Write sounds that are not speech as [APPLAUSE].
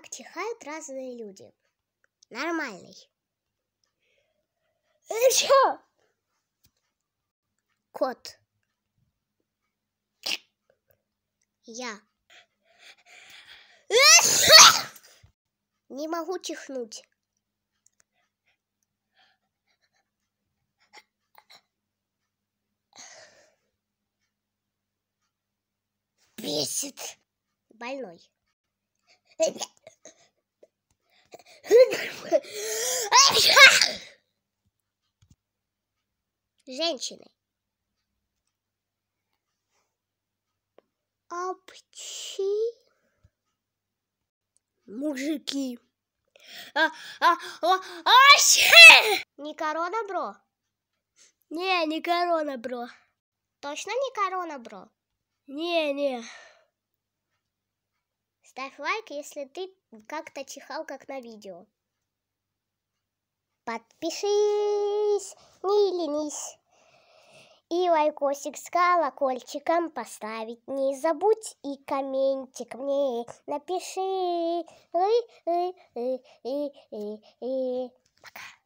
как чихают разные люди. Нормальный. Еще. [LAUGHS] Э, Кот. Я. Э, Не могу чихнуть. Бесит. Больной. Женщины. Обчи. Мужики. А, а, а, не корона, бро? Не, не корона, бро. Точно не корона, бро? Не, не. Ставь лайк, если ты как-то чихал, как на видео. Подпишись, не ленись. И лайкосик с колокольчиком поставить не забудь. И комментик мне напиши. Пока.